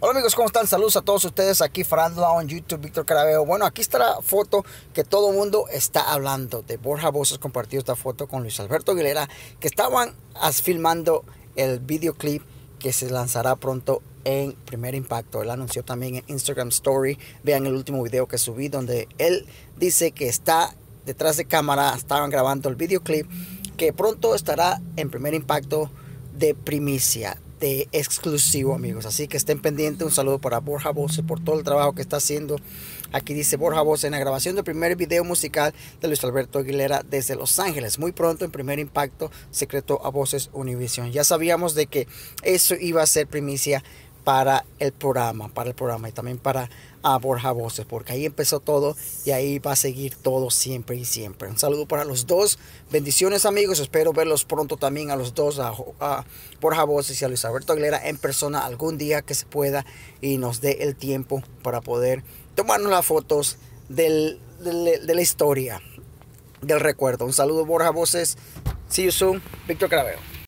Hola amigos, ¿cómo están? Saludos a todos ustedes aquí, Fernando en YouTube, Víctor Carabeo. Bueno, aquí está la foto que todo el mundo está hablando de Borja Voces compartió esta foto con Luis Alberto Aguilera, que estaban filmando el videoclip que se lanzará pronto en Primer Impacto. Él anunció también en Instagram Story, vean el último video que subí, donde él dice que está detrás de cámara, estaban grabando el videoclip, que pronto estará en Primer Impacto de primicia exclusivo, amigos. Así que estén pendientes. Un saludo para Borja Voz por todo el trabajo que está haciendo. Aquí dice Borja Voz en la grabación del primer video musical de Luis Alberto Aguilera desde Los Ángeles. Muy pronto en Primer Impacto, Secreto a Voces Univision. Ya sabíamos de que eso iba a ser primicia para el programa, para el programa y también para a Borja Voces, porque ahí empezó todo y ahí va a seguir todo siempre y siempre. Un saludo para los dos, bendiciones amigos, espero verlos pronto también a los dos, a, Borja Voces y a Luis Alberto Aguilera en persona algún día que se pueda y nos dé el tiempo para poder tomarnos las fotos de la historia, del recuerdo. Un saludo Borja Voces, see you soon, Víctor Craveo.